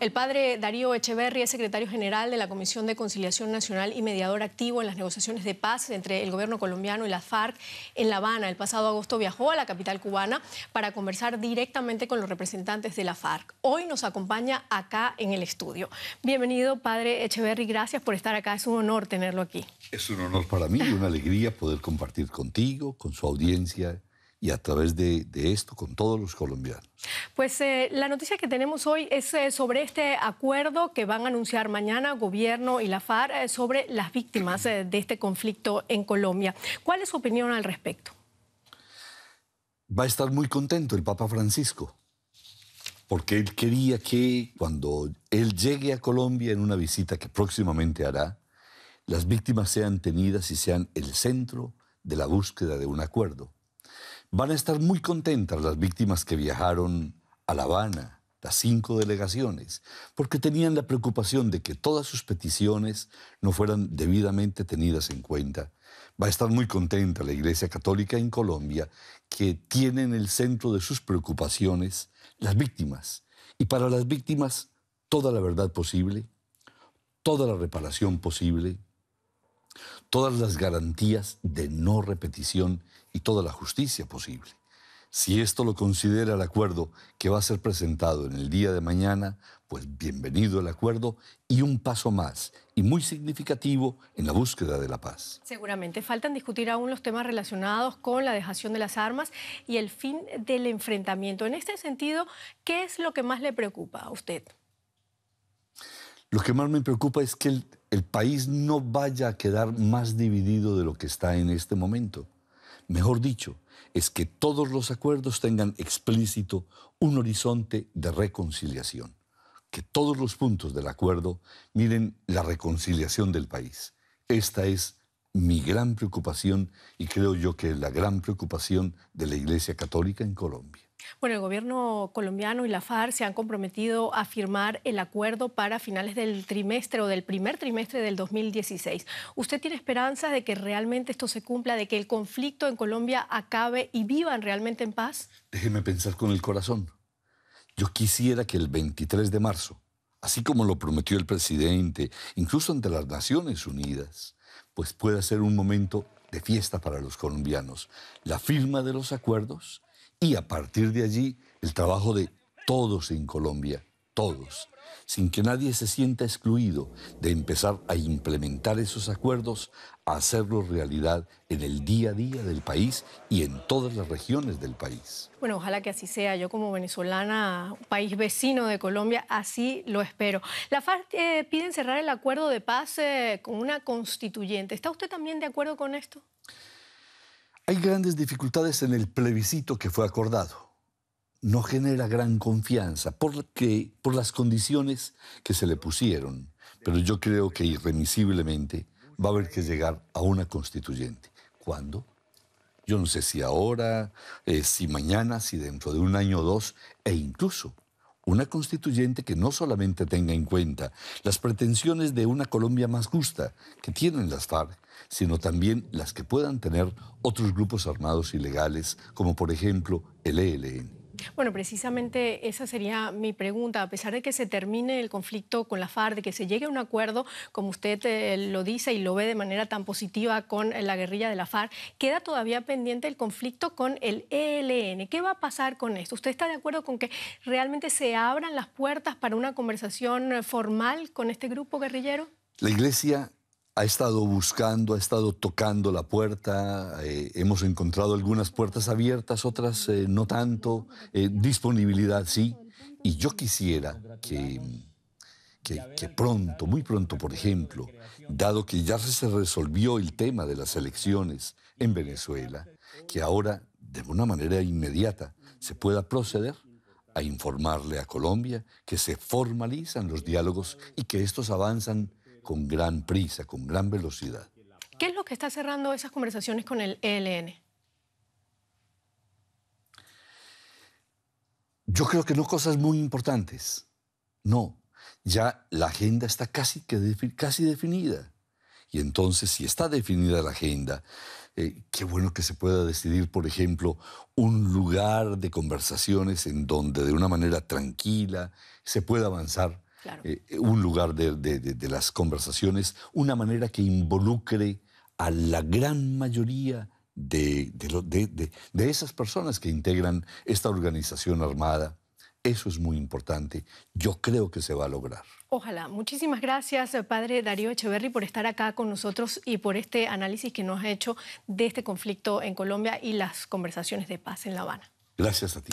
El padre Darío Echeverri es secretario general de la Comisión de Conciliación Nacional y mediador activo en las negociaciones de paz entre el gobierno colombiano y la FARC en La Habana. El pasado agosto viajó a la capital cubana para conversar directamente con los representantes de la FARC. Hoy nos acompaña acá en el estudio. Bienvenido, padre Echeverri. Gracias por estar acá. Es un honor tenerlo aquí. Es un honor para mí y una alegría poder compartir contigo, con su audiencia y a través de, esto con todos los colombianos. Pues eh, la noticia que tenemos hoy es eh, sobre este acuerdo que van a anunciar mañana gobierno y la FARC eh, sobre las víctimas de este conflicto en Colombia. ¿Cuál es su opinión al respecto? Va a estar muy contento el Papa Francisco, porque él quería que cuando él llegue a Colombia en una visita que próximamente hará, las víctimas sean tenidas y sean el centro de la búsqueda de un acuerdo. Van a estar muy contentas las víctimas que viajaron a La Habana, las cinco delegaciones, porque tenían la preocupación de que todas sus peticiones no fueran debidamente tenidas en cuenta. Va a estar muy contenta la Iglesia Católica en Colombia, que tiene en el centro de sus preocupaciones las víctimas. Y para las víctimas, toda la verdad posible, toda la reparación posible, todas las garantías de no repetición y toda la justicia posible. Si esto lo considera el acuerdo que va a ser presentado en el día de mañana, pues bienvenido el acuerdo y un paso más y muy significativo en la búsqueda de la paz. Seguramente faltan discutir aún los temas relacionados con la dejación de las armas y el fin del enfrentamiento. En este sentido, ¿qué es lo que más le preocupa a usted? Lo que más me preocupa es que el, país no vaya a quedar más dividido de lo que está en este momento. Mejor dicho, es que todos los acuerdos tengan explícito un horizonte de reconciliación, que todos los puntos del acuerdo miren la reconciliación del país. Esta es mi gran preocupación y creo yo que es la gran preocupación de la Iglesia Católica en Colombia. Bueno, el gobierno colombiano y la FARC se han comprometido a firmar el acuerdo para finales del trimestre o del primer trimestre del 2016. ¿Usted tiene esperanza de que realmente esto se cumpla, de que el conflicto en Colombia acabe y vivan realmente en paz? Déjeme pensar con el corazón. Yo quisiera que el 23 de marzo, así como lo prometió el presidente, incluso ante las Naciones Unidas, pues pueda ser un momento de fiesta para los colombianos. La firma de los acuerdos y a partir de allí, el trabajo de todos en Colombia, todos, sin que nadie se sienta excluido de empezar a implementar esos acuerdos, a hacerlos realidad en el día a día del país y en todas las regiones del país. Bueno, ojalá que así sea. Yo como venezolana, país vecino de Colombia, así lo espero. La FARC eh, piden cerrar el acuerdo de paz eh, con una constituyente. ¿Está usted también de acuerdo con esto? Hay grandes dificultades en el plebiscito que fue acordado. No genera gran confianza porque, por las condiciones que se le pusieron. Pero yo creo que irremisiblemente va a haber que llegar a una constituyente. ¿Cuándo? Yo no sé si ahora, eh, si mañana, si dentro de un año o dos, e incluso una constituyente que no solamente tenga en cuenta las pretensiones de una Colombia más justa que tienen las FARC, sino también las que puedan tener otros grupos armados ilegales, como por ejemplo el ELN. Bueno, precisamente esa sería mi pregunta. A pesar de que se termine el conflicto con la FARC, de que se llegue a un acuerdo, como usted eh, lo dice y lo ve de manera tan positiva con la guerrilla de la FARC, queda todavía pendiente el conflicto con el ELN. ¿Qué va a pasar con esto? ¿Usted está de acuerdo con que realmente se abran las puertas para una conversación eh, formal con este grupo guerrillero? La Iglesia ha estado buscando, ha estado tocando la puerta, eh, hemos encontrado algunas puertas abiertas, otras eh, no tanto, eh, disponibilidad sí, y yo quisiera que, que, pronto, muy pronto, por ejemplo, dado que ya se resolvió el tema de las elecciones en Venezuela, que ahora, de una manera inmediata, se pueda proceder a informarle a Colombia que se formalizan los diálogos y que estos avanzan con gran prisa, con gran velocidad. ¿Qué es lo que está cerrando esas conversaciones con el ELN? Yo creo que no cosas muy importantes. No, ya la agenda está casi, casi definida. Y entonces, si está definida la agenda, eh, qué bueno que se pueda decidir, por ejemplo, un lugar de conversaciones en donde de una manera tranquila se pueda avanzar eh, un lugar de, las conversaciones, una manera que involucre a la gran mayoría de, esas personas que integran esta organización armada. Eso es muy importante. Yo creo que se va a lograr. Ojalá. Muchísimas gracias, eh, padre Darío Echeverri, por estar acá con nosotros y por este análisis que nos ha hecho de este conflicto en Colombia y las conversaciones de paz en La Habana. Gracias a ti.